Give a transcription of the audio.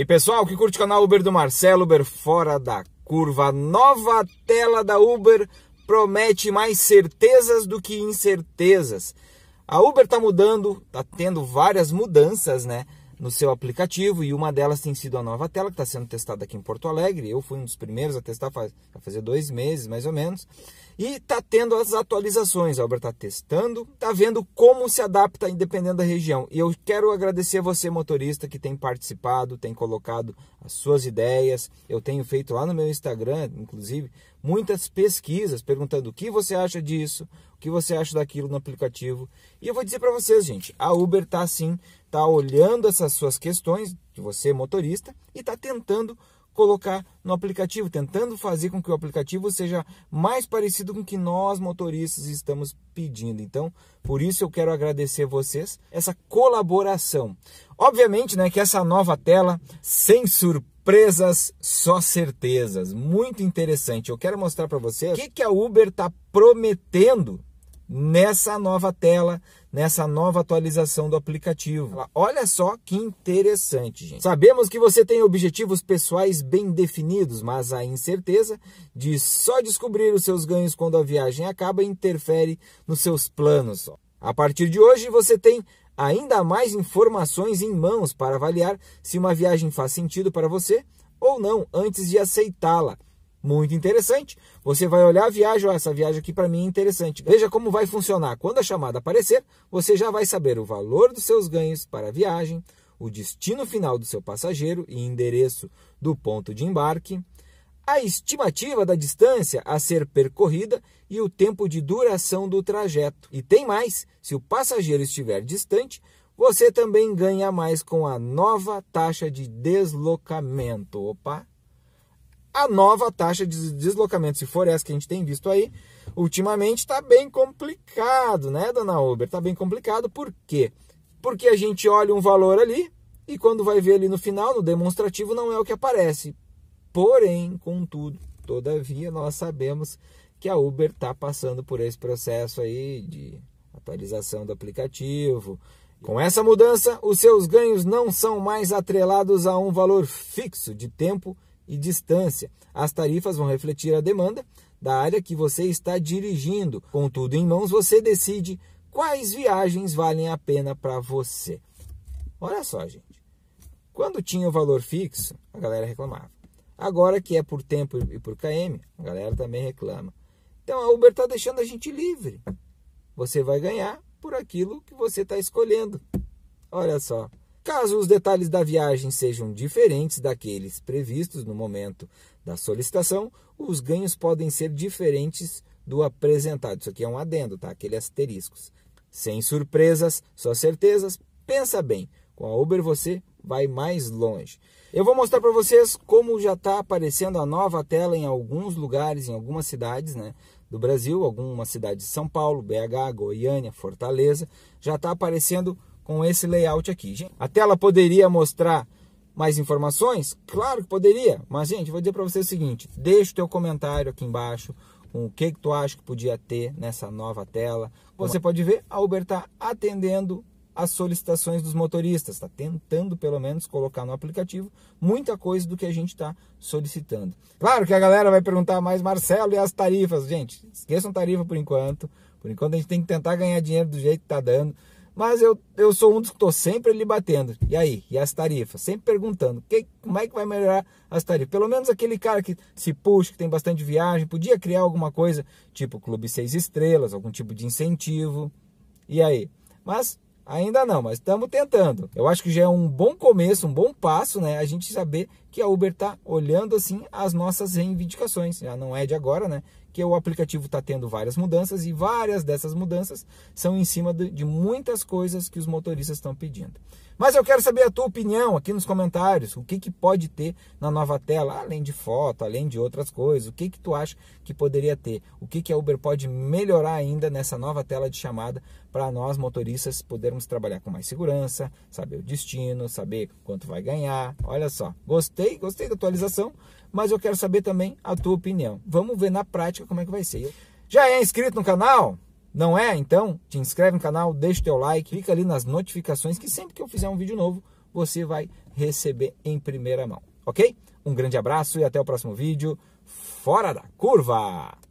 E pessoal que curte o canal Uber do Marcelo, Uber fora da curva, nova tela da Uber promete mais certezas do que incertezas. A Uber está mudando, está tendo várias mudanças, né? no seu aplicativo e uma delas tem sido a nova tela que está sendo testada aqui em Porto Alegre. Eu fui um dos primeiros a testar faz, fazer dois meses mais ou menos. E está tendo as atualizações. A obra está testando, está vendo como se adapta dependendo da região. E eu quero agradecer a você, motorista, que tem participado, tem colocado as suas ideias. Eu tenho feito lá no meu Instagram, inclusive, muitas pesquisas perguntando o que você acha disso, o que você acha daquilo no aplicativo. E eu vou dizer para vocês, gente, a Uber está sim, está olhando essas suas questões de você, motorista, e está tentando colocar no aplicativo, tentando fazer com que o aplicativo seja mais parecido com o que nós motoristas estamos pedindo. Então, por isso eu quero agradecer vocês essa colaboração. Obviamente, né, que essa nova tela sem surpresas, só certezas. Muito interessante. Eu quero mostrar para vocês o que, que a Uber está prometendo nessa nova tela, nessa nova atualização do aplicativo. Olha só que interessante, gente. Sabemos que você tem objetivos pessoais bem definidos, mas a incerteza de só descobrir os seus ganhos quando a viagem acaba interfere nos seus planos. A partir de hoje, você tem ainda mais informações em mãos para avaliar se uma viagem faz sentido para você ou não antes de aceitá-la. Muito interessante. Você vai olhar a viagem, ó, essa viagem aqui para mim é interessante. Veja como vai funcionar. Quando a chamada aparecer, você já vai saber o valor dos seus ganhos para a viagem, o destino final do seu passageiro e endereço do ponto de embarque, a estimativa da distância a ser percorrida e o tempo de duração do trajeto. E tem mais, se o passageiro estiver distante, você também ganha mais com a nova taxa de deslocamento. Opa, a nova taxa de deslocamento, se for essa que a gente tem visto aí, ultimamente está bem complicado, né, dona Uber? Está bem complicado, por quê? Porque a gente olha um valor ali e quando vai ver ali no final, no demonstrativo, não é o que aparece. Porém, contudo, todavia, nós sabemos que a Uber está passando por esse processo aí de atualização do aplicativo. Com essa mudança, os seus ganhos não são mais atrelados a um valor fixo de tempo e distância. As tarifas vão refletir a demanda da área que você está dirigindo. Com tudo em mãos, você decide quais viagens valem a pena para você. Olha só, gente. Quando tinha o valor fixo, a galera reclamava. Agora que é por tempo e por KM, a galera também reclama. Então a Uber está deixando a gente livre. Você vai ganhar por aquilo que você está escolhendo. Olha só. Caso os detalhes da viagem sejam diferentes daqueles previstos no momento da solicitação, os ganhos podem ser diferentes do apresentado. Isso aqui é um adendo, tá? Aquele asteriscos. Sem surpresas, só certezas. Pensa bem, com a Uber você vai mais longe. Eu vou mostrar para vocês como já está aparecendo a nova tela em alguns lugares, em algumas cidades, né? Do Brasil, algumas cidades de São Paulo, BH, Goiânia, Fortaleza, já está aparecendo com esse layout aqui. Gente, a tela poderia mostrar mais informações? Claro que poderia, mas gente, vou dizer para você o seguinte, deixa o teu comentário aqui embaixo, com o que, que tu acha que podia ter nessa nova tela. Você pode ver, a Uber está atendendo as solicitações dos motoristas, está tentando pelo menos colocar no aplicativo muita coisa do que a gente está solicitando. Claro que a galera vai perguntar mais, Marcelo, e as tarifas? Gente, esqueçam tarifa por enquanto. Por enquanto a gente tem que tentar ganhar dinheiro do jeito que está dando. Mas eu, eu sou um dos que estou sempre ali batendo. E aí? E as tarifas? Sempre perguntando. Que, como é que vai melhorar as tarifas? Pelo menos aquele cara que se puxa, que tem bastante viagem, podia criar alguma coisa, tipo Clube Seis Estrelas, algum tipo de incentivo. E aí? Mas ainda não, mas estamos tentando. Eu acho que já é um bom começo, um bom passo, né? A gente saber que a Uber está olhando assim as nossas reivindicações. Já não é de agora, né? Que o aplicativo está tendo várias mudanças e várias dessas mudanças são em cima de, muitas coisas que os motoristas estão pedindo. Mas eu quero saber a tua opinião aqui nos comentários. O que, que pode ter na nova tela, além de foto, além de outras coisas? O que, que tu acha que poderia ter? O que, que a Uber pode melhorar ainda nessa nova tela de chamada para nós motoristas podermos trabalhar com mais segurança, saber o destino, saber quanto vai ganhar? Olha só, gostei gostei, gostei da atualização, mas eu quero saber também a tua opinião. Vamos ver na prática como é que vai ser. Já é inscrito no canal? Não é? Então, te inscreve no canal, deixa o teu like, clica ali nas notificações que sempre que eu fizer um vídeo novo, você vai receber em primeira mão, ok? Um grande abraço e até o próximo vídeo. Fora da curva!